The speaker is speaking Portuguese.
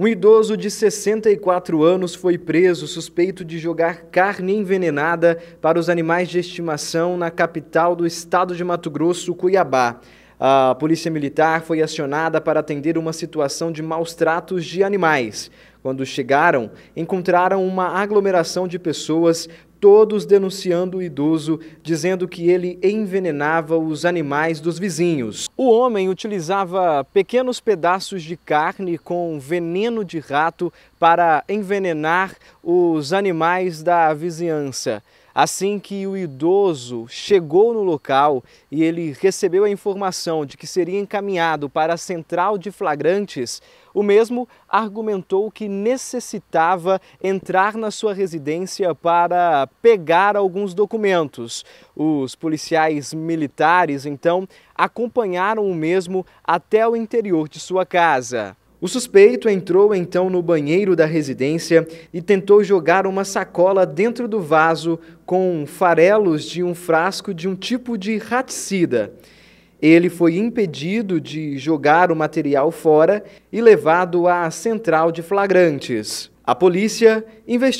Um idoso de 64 anos foi preso suspeito de jogar carne envenenada para os animais de estimação na capital do estado de Mato Grosso, Cuiabá. A polícia militar foi acionada para atender uma situação de maus tratos de animais. Quando chegaram, encontraram uma aglomeração de pessoas todos denunciando o idoso, dizendo que ele envenenava os animais dos vizinhos. O homem utilizava pequenos pedaços de carne com veneno de rato para envenenar os animais da vizinhança. Assim que o idoso chegou no local e ele recebeu a informação de que seria encaminhado para a central de flagrantes, o mesmo argumentou que necessitava entrar na sua residência para pegar alguns documentos. Os policiais militares, então, acompanharam o mesmo até o interior de sua casa. O suspeito entrou então no banheiro da residência e tentou jogar uma sacola dentro do vaso com farelos de um frasco de um tipo de raticida. Ele foi impedido de jogar o material fora e levado à central de flagrantes. A polícia investiga.